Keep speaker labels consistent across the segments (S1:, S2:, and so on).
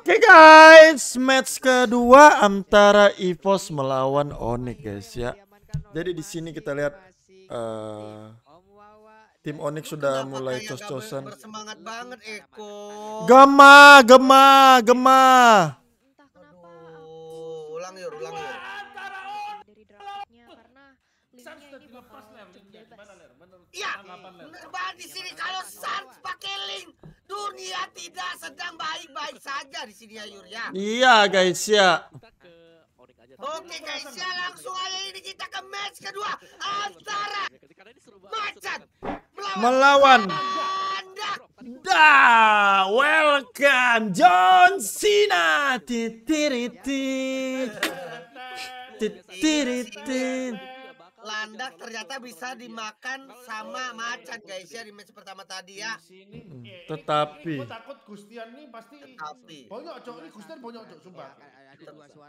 S1: Oke okay guys, match kedua antara Evos melawan Onyx guys ya. Jadi di sini kita lihat uh, tim Onyx sudah Kenapa mulai cos-cosan. Bersemangat banget Eko. Gema, gema, gema. Aduh, ulang yuk, ulang yuk. Iya,
S2: bener banget di sini kalau Sans pakai link Dunia tidak sedang baik-baik saja di sini Ayur
S1: ya. Iya guys ya.
S2: Oke guys ya langsung aja ini kita ke match kedua
S1: antara Macan melawan, Da, welcome John Cena. Titiritin. Titiritit
S2: landak ternyata bisa dimakan sama macan guys ya di match pertama tadi ya.
S1: Tetapi.
S2: Tetapi. Banyak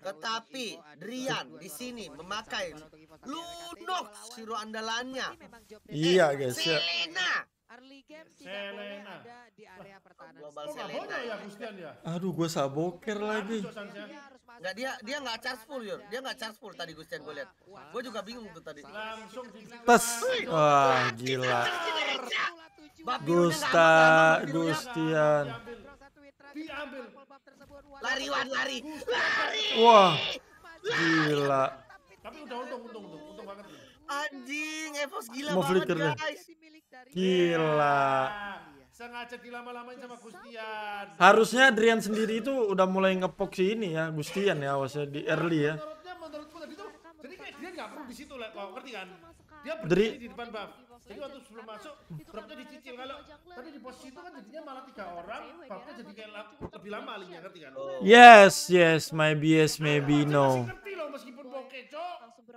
S2: Tetapi Rian di sini memakai Lunox siro andalannya.
S1: Iya guys ya.
S2: Selena Early game tidak boleh ada di area pertahanan. Global oh, Selena. ya Gustian ya.
S1: Aduh, gue saboker lagi.
S2: Enggak dia dia enggak charge full, Yur. Dia enggak charge full tadi Gustian gue lihat. Gue juga bingung
S1: ya. tuh tadi. Langsung tes. Wah, gila. Gusta, Gustian.
S2: Diambil. Lari Wan, lari. Lari. Wah.
S1: Gila.
S2: Tapi udah untung, untung, untung, untung banget. Anjing, Evos gila Mau banget flickernya. guys.
S1: Gila.
S2: Iya. Sengaja dilama-lamain sama iya. Gustian. Harusnya Adrian
S1: sendiri itu udah mulai ngepok si ini ya, Gustian ya, awasnya di early ya.
S2: Menurutnya menurutku tadi tuh,
S1: jadi kayak dia nggak perlu di situ, lah, ngerti kan? Dia berdiri di depan buff. Maksudnya jadi waktu sebelum masuk berapa dicicil kalau tapi di posisi itu kan jadinya malah tiga orang babnya jadi kayak lebih lama alinya ngerti kan oh. yes yes my bs maybe no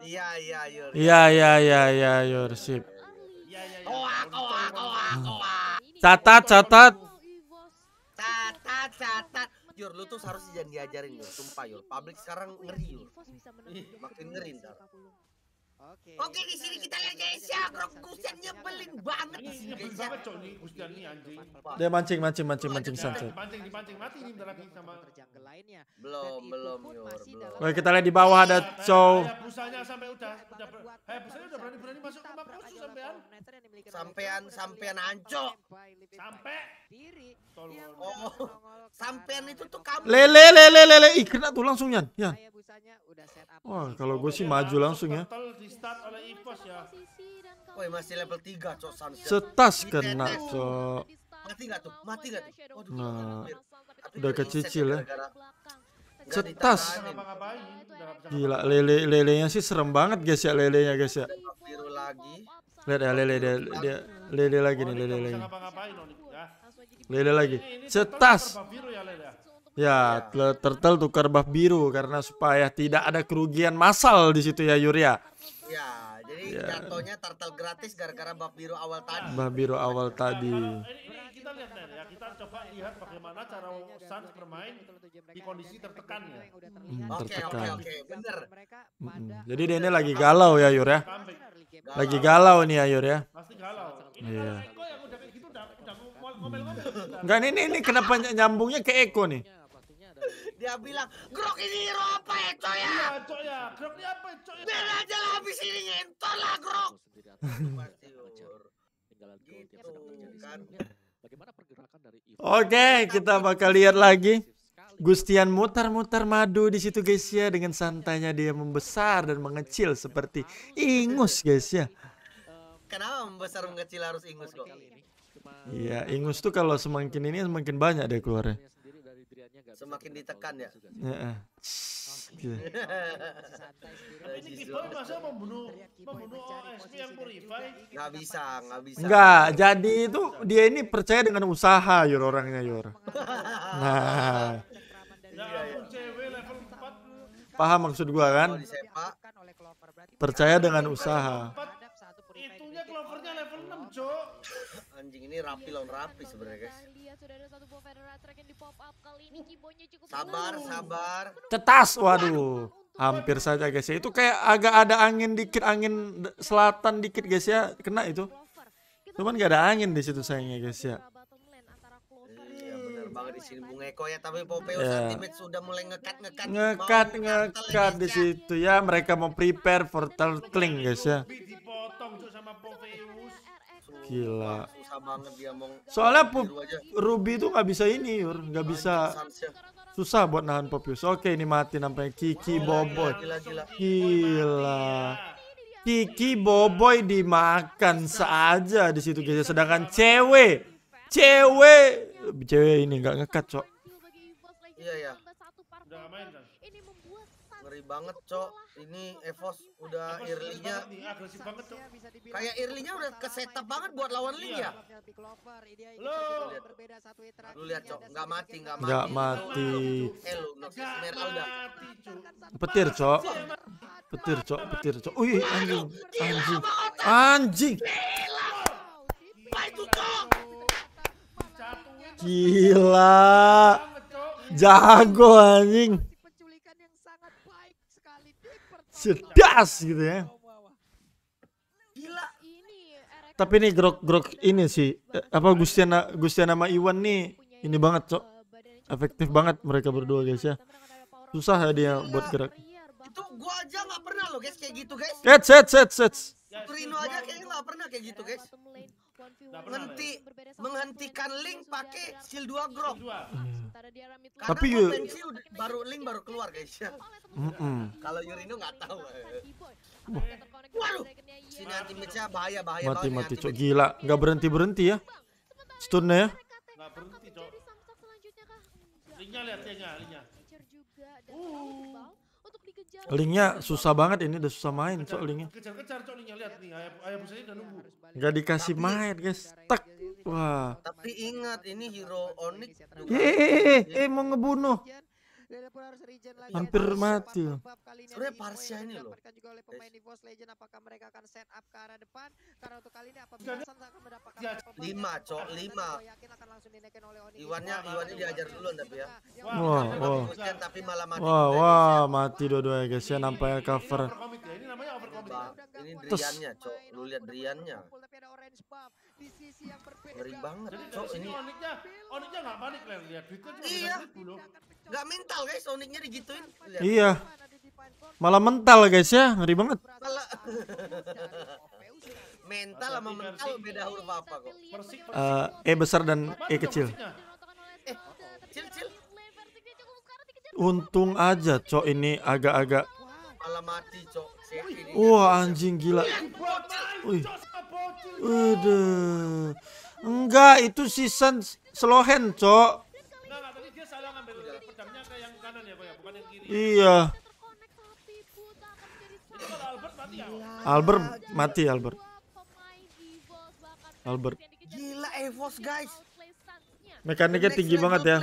S1: iya iya iya iya iya iya your ship catat catat
S2: catat catat Yur, lu tuh harus jangan diajarin Yur, sumpah Yur. Publik sekarang ngeri Yur. Makin ngeri ntar. Oke. Oke di sini kita lihat guys ya, bro Gustian nyebelin banget di sini. Nyebelin banget coy nih Gustian nih anjing.
S1: Dia mancing mancing mancing mancing santai.
S2: Mancing dipancing mati nih bentar lagi sama terjangkil lainnya. Belum belum
S1: belum. Oke kita lihat di bawah ada iya, cowok.
S2: Busanya sampai udah udah eh busanya udah berani-berani masuk ke map khusus sampean. Sampean sampean anco. Sampai diri. Oh. Sampean itu tuh kamu. Lele lele lele ih kena tuh langsung
S1: Yan. Yan. Wah, kalau gue sih maju langsung ya
S2: di start oleh Ipos iya, ya. Woi masih level 3 cok sunset. Setas kena cok.
S1: Mati enggak tuh? Mati enggak tuh? nah, udah kecicil ya. Setas. Gila lele lelenya sih serem banget guys ya lelenya guys ya. Lihat ya lele dia, dia lele lagi nih oh, ya. lele lagi. Ya, lele lagi. Setas. Ya, ya turtle tukar buff biru karena supaya tidak ada kerugian massal di situ ya Yuria. Ya, jadi ya. jatuhnya turtle gratis gara-gara bab biru awal tadi. Bab biru awal tadi. kita lihat ya, kita coba lihat bagaimana cara Suns bermain di kondisi
S2: tertekan ya. Hmm, oke, oke,
S1: oke, bener. Hmm. Jadi Dene lagi galau ya Yur ya. Lagi galau nih ayur ya, Yur ya. Pasti galau. Iya. Kan Enggak gitu, ini, ini ini kenapa nyambungnya ke Eko nih?
S2: Dia bilang, "Grok ini hero apa ya, coy ya?" Iya, coy ya. Grok ini apa, ya, coy ya? Biar aja lah habis ini ngentor lah, Grok.
S1: Gitu kan. Oke, kita bakal lihat lagi. Gustian mutar-mutar madu di situ guys ya dengan santainya dia membesar dan mengecil seperti ingus guys ya. Kenapa
S2: membesar mengecil harus ingus kok?
S1: Iya, ingus tuh kalau semakin ini semakin banyak deh keluarnya. Iya,
S2: nggak semakin ditekan ya. Iya.
S1: Tapi
S2: ini Kiboy masa membunuh membunuh OSP yang purify? Nggak bisa, nggak bisa.
S1: Nggak, jadi itu dia ini percaya dengan usaha Yor orangnya Yor. Nah. Ya Paham maksud gua kan? Percaya dengan usaha. Itunya clovernya level 6, Cok. Anjing ini rapi lawan
S2: rapi sebenarnya, guys. Lihat sudah ada satu buah federal track yang di pop up kali ini keyboardnya cukup Sabar, sabar.
S1: Cetas, waduh. Hampir saja guys ya. Itu kayak agak ada angin dikit, angin selatan dikit guys ya. Kena itu. Cuman gak ada angin di situ sayangnya guys ya iya, banget di sini Bung Eko ya tapi Popeo yeah. ultimate sudah mulai ngekat ngekat ngekat ngekat di situ ya mereka mau prepare for turtling guys ya dipotong cuk sama Poveus. Gila. Soalnya po- Ruby tuh nggak bisa ini, Yur. Nggak bisa. Susah buat nahan Poveus. Oke, ini mati nampaknya Kiki Boboy. Gila. gila. Kiki Boboy dimakan saja di situ guys. Sedangkan cewek, cewek, cewek ini nggak ngekat, cok.
S2: Iya ya banget, Cok. Ini Evos udah Irlinya Kayak Irlinya udah ke banget buat lawan Lee ya. Lo Lu
S1: lihat, Cok, eh, nggak mati, nggak mati. Petir, Cok. Petir, Cok. Petir, Cok. Wih, anjing. Anjing. Anjing. Gila. Jago anjing. Sedas gitu ya. Gila. Tapi nih grok-grok ini sih eh, apa Gustiana Gustiana sama Iwan nih ini banget, Cok. Efektif banget mereka berdua, guys ya. Susah ya dia buat gerak. Itu gua aja gak pernah loh, guys, kayak gitu, guys. Set set set set. Turino aja kayaknya
S2: gak pernah kayak gitu, guys menghenti menghentikan link pakai shield 2 grok. Hmm. Tapi ya
S1: baru link baru keluar guys ya. Kalau Yurino nggak tahu. Eh. Waduh. Sini anti mecah bahaya bahaya mati mati cok gila nggak berhenti berhenti ya stunnya ya. Nggak berhenti cok. Linknya lihat linknya linknya. Uh. Linknya susah banget ini udah susah main kejar, cok linknya. Kejar-kejar cok linknya lihat nih ayam ayam busanya udah nunggu. Gak dikasih main guys. Tek. Wah. Tapi ingat ini hero Onyx. Eh eh eh eh mau ngebunuh. Iya harus regen lagi. Hampir mati.
S2: Sebenarnya Parsia ini loh. juga oleh pemain di Legend apakah mereka akan set up ke arah depan karena untuk kali ini apa Bilasan akan mendapatkan lima cok lima. Yakin akan langsung dinaikin oleh Oni. Iwannya Iwannya diajar dulu
S1: tapi ya. Wah, wah. Tapi malah mati. Wah, wah, mati dua-duanya guys ya nampaknya cover. Ya, ini namanya
S2: overcommit. Ini Driannya cok. Lu lihat Driannya. Tapi ada orange buff di sisi yang berbeda. Ngeri banget. Jadi dari so, sini Oniknya, Oniknya nggak panik lah lihat duitnya cuma iya. dulu. Nggak mental guys, Oniknya digituin.
S1: Lihat. Iya. Malah mental guys ya, ngeri banget.
S2: Malah mental sama mental beda huruf apa
S1: kok. Persik, persik. Uh, e besar dan E kecil. Eh, eh, Untung aja cok ini agak-agak Wah anjing gila Wih Udah. Enggak, itu season Slohen, Cok. Ya, ya, iya. Ya, Albert mati Albert. Albert.
S2: Gila Evos guys.
S1: Mekaniknya tinggi banget ya.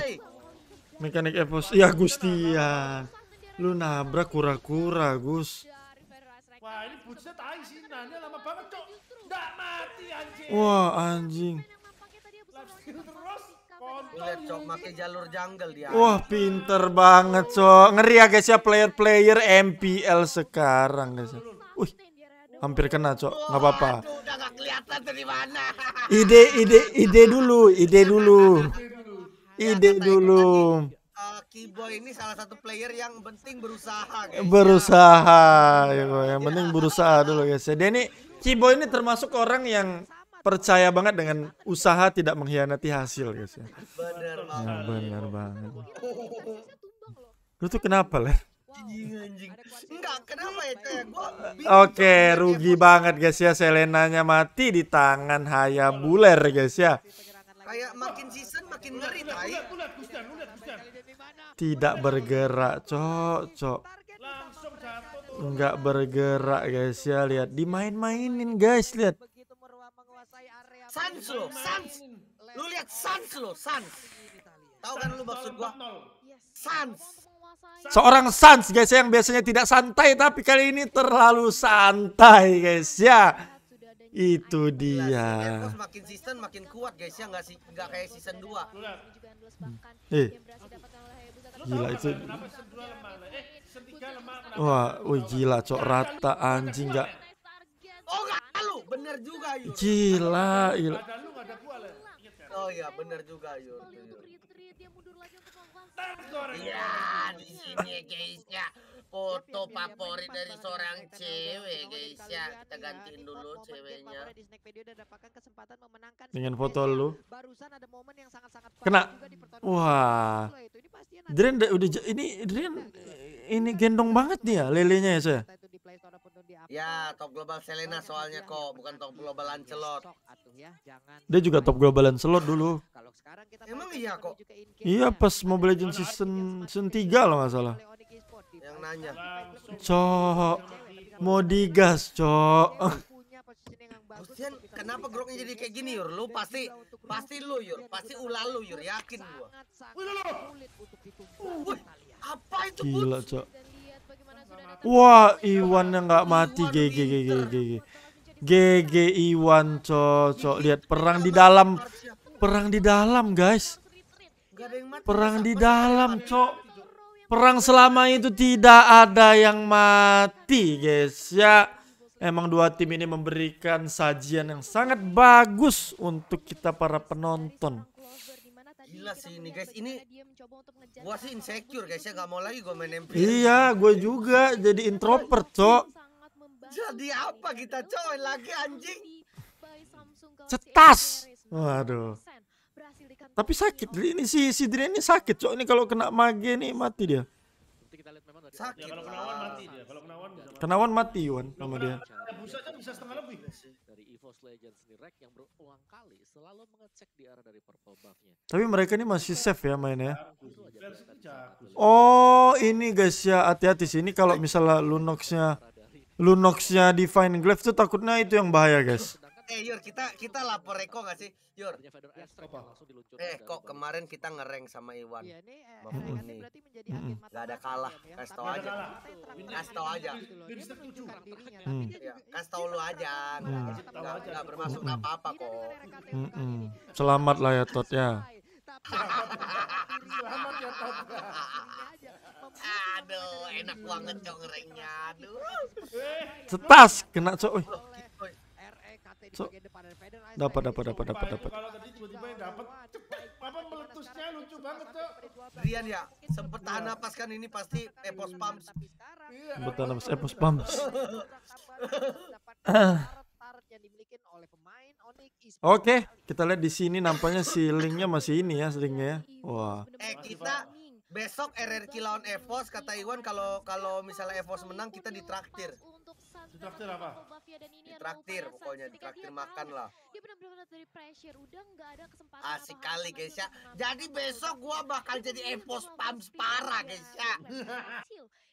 S1: Mekanik Evos. Ya Gustian. Iya. Lu nabrak kura-kura, Gus. Wah ini buset tai sih nanya lama banget cok. Nggak mati anjing. Wah anjing.
S2: Terus Lihat cok make jalur jungle
S1: dia. Wah pinter banget cok. Ngeri ya guys ya player-player MPL sekarang guys. Ya. Wih hampir kena cok nggak apa-apa. Ide ide ide dulu ide dulu. Ide dulu. Kiboy ini salah satu player yang penting berusaha guys. Berusaha ya, yang iya, penting berusaha dulu guys. Ya, dia ini Kiboy ini termasuk orang yang percaya banget dengan usaha tidak mengkhianati hasil guys ya. Benar ya, banget. Ya, benar banget. Lu tuh kenapa, leh? Ya, Oke, rugi banget guys ya Selenanya mati di tangan Haya Buler guys ya. Kayak
S2: makin season makin ngeri
S1: Tidak bergerak, cok, cok. Enggak bergerak guys ya, lihat dimain-mainin guys, lihat.
S2: Sans lo, Sans. Lu lihat Sans lo, Sans. Tahu kan lu maksud gua? Sans.
S1: Seorang Sans guys ya, yang biasanya tidak santai tapi kali ini terlalu santai guys ya. Itu dia. Terus makin
S2: season makin kuat guys ya nggak sih nggak kayak season 2. Hmm.
S1: Eh. Gila itu. Eh, Wah, wih gila cok rata anjing nggak. Oh nggak lu, bener juga yuk. Gila, gila.
S2: Iya, oh iya bener juga yuk. Ya, di sini guys ya. Foto iya, iya, favorit dari seorang cewek guys ya. ya. Kita gantiin dulu ceweknya.
S1: dengan foto lu. Barusan ada momen yang sangat-sangat kena. Wah. Dren udah ini Dren ya. ini gendong banget ya lelenya ya saya. Ya, top global Selena soalnya kok, bukan iya, ya, top global ancelot. Dia juga top global ancelot dulu.
S2: Sekarang kita Emang iya kok.
S1: Iya pas Mobile Legends season season 3 loh masalah. Yang nanya. Cok. Mau digas, cok. Husein,
S2: kenapa groknya jadi kayak gini Yur? Lu pasti pasti lu Yur, pasti ulah lu Yur, yakin gua. Wih lu.
S1: apa itu? Gila, cok. Wah, Iwan yang nggak mati GG GG GG. GG Iwan Cok, lihat perang di dalam Perang di dalam, guys. Perang di dalam, cok. Perang selama itu tidak ada yang mati, guys. Ya, emang dua tim ini memberikan sajian yang sangat bagus untuk kita para penonton.
S2: Gila sih ini guys, ini gua sih insecure guys ya, gak mau lagi gua main MP.
S1: Iya, gue juga jadi introvert, cok.
S2: Jadi apa kita cowok lagi anjing?
S1: Cetas. Waduh. Tapi sakit ini si si Drian ini sakit, cok. Ini kalau kena mage nih mati dia.
S2: Sakit. Ya, kalau kenawan mati dia. Kalau kenawan bisa mati. Kenawan
S1: mati Yuan sama dia. Bisa bisa setengah lebih. Iya dari EVOS Legends Nirek yang berulang kali selalu mengecek di arah dari purple buff-nya. Tapi mereka ini masih safe ya mainnya. Oh, ini guys ya hati-hati sih. Ini kalau misalnya Lunox-nya Lunox-nya Divine Glaive tuh takutnya itu yang bahaya guys. Eh Yur, kita
S2: kita lapor Eko gak sih? Yur. Ya, Eh, kok kemarin kita ngereng sama Iwan. Iya eh, nih, RRT berarti menjadi agen hmm. ada kalah, ya. kasih tau aja. Kan kasih tau aja. Kasih tau gitu hmm. Hmm. Iya. lu aja. Gak gitu. bermaksud apa-apa
S1: kok. Selamat lah ya Tot ya.
S2: Selamat ya Tot. Aduh, enak
S1: banget ngerengnya. Aduh. Setas kena cok so. dapat dapat dapat dapat dapat kalau
S2: tadi tiba-tiba yang dapat apa meletusnya lucu banget tuh Rian ya sempet tahan napas kan ini pasti epos pumps sempet tahan
S1: napas epos pumps Oke, kita lihat di sini nampaknya si linknya masih ini ya, linknya ya. Iya, iya, Wah.
S2: Eh kita besok RRQ lawan Evos kata Iwan kalau kalau misalnya Evos menang kita ditraktir.
S1: Ditraktir apa? Mafia dan ini ditraktir pokoknya ditraktir makan lah. Dia benar-benar dari pressure udah nggak ada kesempatan Asik kali ya. guys ya.
S2: Jadi besok gua bakal jadi empos spam parah guys ya.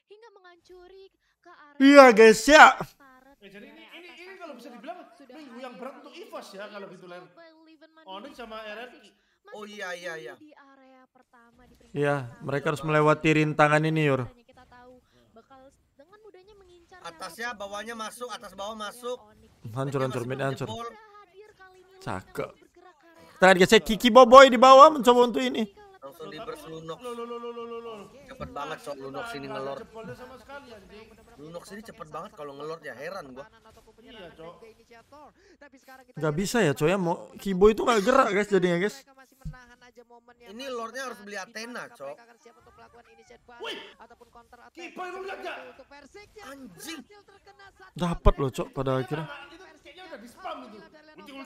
S2: Hingga menghancuri
S1: ke arah Iya guys ya.
S2: Eh, jadi ini ini ini kalau bisa dibilang minggu yang berat untuk Ivas ya kalau gitu lain. Onyx sama Eren Oh iya, iya iya iya.
S1: Iya, mereka harus melewati rintangan ini, Yur atasnya bawahnya masuk atas bawah masuk hancur hancur mid hancur cakep kita geser Kiki Boboy di bawah mencoba untuk ini
S2: langsung libers Lunox cepet banget soal Lunox ini ngelor Lunox ini cepet banget kalau ngelor ya heran gua
S1: Gak bisa ya coy ya mau Kibo itu gak gerak guys jadinya guys
S2: aja momen yang ini lordnya harus beli Athena cok wih akan siap ataupun counter attack
S1: lu lihat gak anjing dapat loh cok pada nah, akhirnya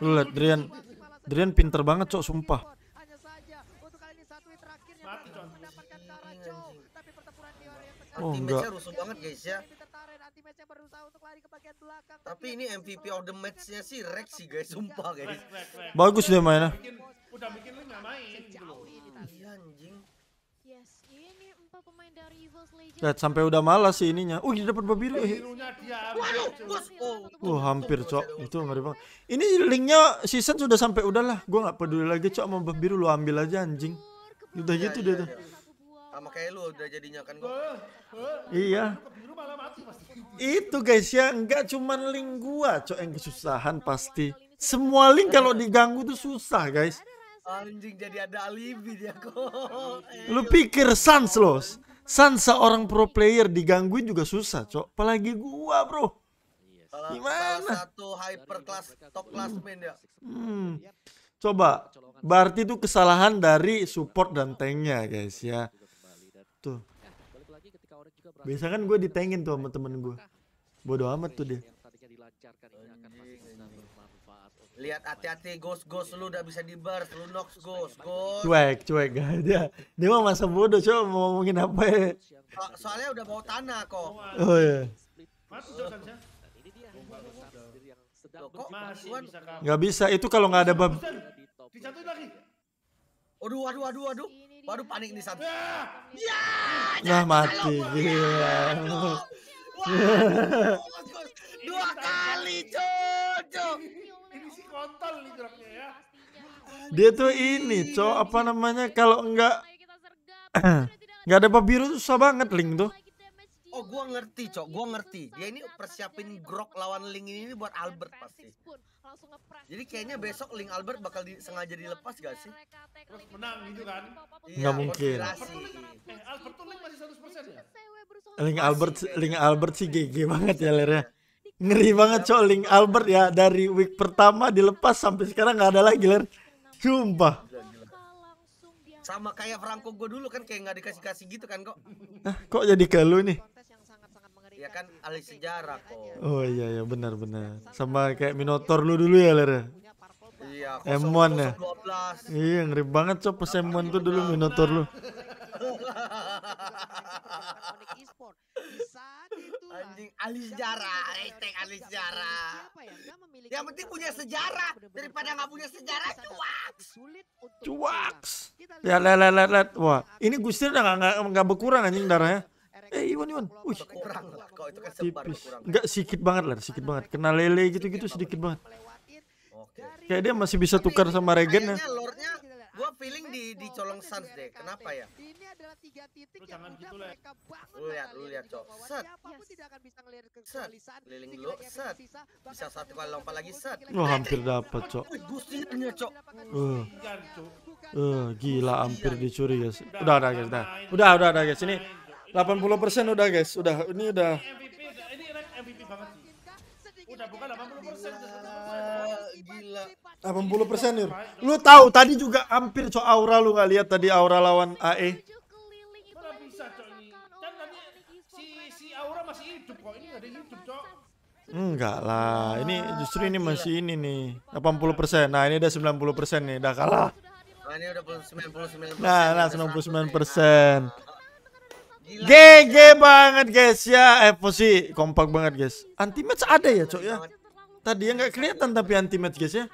S1: lu lihat Drian Drian pinter banget cok sumpah
S2: Oh enggak. rusuh banget guys ya tampaknya berusaha untuk lari ke bagian belakang. Tapi ini
S1: MVP of the match-nya sih Rex sih guys, sumpah iya. guys. Bagus dia mainnya. Udah bikin lu nggak main. Iya anjing. Yes, ini empat pemain dari Evil's Legends. Lihat sampai udah malas sih ininya. Uh, dia dapat babiru. Iya,
S2: Waduh, bos.
S1: Oh, hampir cok. Itu ngeri banget. Ini linknya season sudah sampai udahlah. Gua nggak peduli lagi cok mau babi lu ambil aja anjing. Udah gitu dia tuh
S2: sama kayak lu udah jadinya kan gua. Eh,
S1: eh. Iya. Itu guys ya, nggak cuman link gua, cok yang kesusahan pasti. Semua link kalau diganggu tuh susah, guys.
S2: Anjing jadi ada alibi dia kok.
S1: Lu pikir Sans los. Sans seorang pro player digangguin juga susah, cok. Apalagi gua, bro. Gimana? satu hyper class top class main ya. Hmm. Coba, berarti itu kesalahan dari support dan tanknya guys ya. Tuh. Biasa kan gue ditengin tuh sama temen gue. Bodoh amat tuh dia.
S2: Lihat hati-hati ghost ghost lu udah bisa di burst lu nox ghost
S1: ghost. Cuek cuek gak ada. Dia mah masa bodoh coba mau ngomongin apa ya.
S2: soalnya udah mau tanah kok. Oh iya. Gak bisa itu kalau gak ada bab. Aduh waduh waduh waduh. Baru panik nih satu. Nah
S1: iya, mati gila. Dua kali cucu. Ini si kontol nih geraknya ya. Dia tuh ini, cowok apa namanya kalau enggak enggak ada papiru susah banget link tuh. Oh, gua ngerti,
S2: Cok. Gua ngerti. Dia ini persiapin grok lawan Link ini buat Albert pasti. Jadi kayaknya besok Link Albert bakal di, sengaja dilepas gak sih? Terus menang gitu kan? Iya, mungkin. Eh, Albert tuh Link masih 100% ya? Link Albert, Link
S1: Albert sih GG iya. banget ya lernya. Ngeri banget cok Link Albert ya dari week pertama dilepas sampai sekarang nggak ada lagi ler. Sumpah
S2: sama kayak Franco gue dulu kan kayak nggak dikasih kasih gitu kan kok
S1: nah, kok jadi ke nih ya kan ahli sejarah kok. Oh iya ya benar-benar. Sama kayak Minotaur lu dulu ya Ler. Iya. M1 ya. Iya ngeri banget cop pas M1 tuh dulu Minotaur lu. Anjing ahli sejarah, hashtag ahli sejarah.
S2: Yang penting punya sejarah daripada nggak punya sejarah cuaks.
S1: Cuaks. Ya lihat lihat lihat wah ini Gusti udah nggak nggak berkurang anjing darahnya eh Iwan Iwan wih kurang lah itu kan sebar enggak sedikit banget lah sedikit banget kena lele gitu-gitu sedikit banget kayak dia masih bisa tukar sama regen ya gua
S2: feeling di di colong Suns deh. Kenapa ya? Ini adalah tiga titik lu yang jangan gitu lah. lihat, lu lihat, Cok. Set. Set. Liling lu, set. Bisa satu kali lompat lagi, set.
S1: Wah, hampir dapat, Cok.
S2: Gustinya, Cok.
S1: Eh, gila hampir dicuri, guys. Udah, udah, guys. Udah, udah, udah, guys. Ini 80% udah guys, udah ini udah MVP, ini MVP banget sih. Udah bukan 80%. Eh, gila. 80%, 80% Yur. Lu tahu tadi juga hampir cok aura lu nggak lihat tadi aura lawan AE. Mana bisa cok ini? Kan tadi si si aura masih hidup kok. Ini ada hidup cok. Enggak lah, ah, ini justru ini masih ini nih 80%. Nah, ini udah 90% nih, udah kalah. Nah, ini udah 99%. Nah, nah 99%. Nah, GG banget guys ya eh posisi kompak banget guys anti match ada ya cok ya tadi yang nggak kelihatan tapi anti match guys ya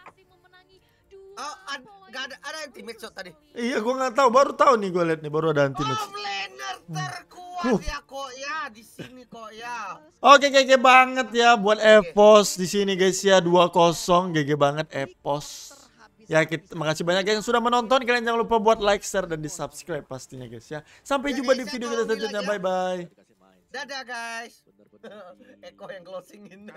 S1: oh ad, gak ada ada anti match cok tadi iya gua nggak tahu baru tahu nih gua liat nih baru ada anti match oh, hmm. terkuat ya kok ya di sini kok ya oke okay, GG banget ya buat Epos di sini guys ya 2-0 GG banget Epos Ya, kita, makasih banyak yang sudah menonton. Kalian jangan lupa buat like, share, dan di subscribe pastinya guys ya. Sampai jumpa di video kita selanjutnya. Ya? Bye-bye.
S2: Dadah guys. Eko yang closingin.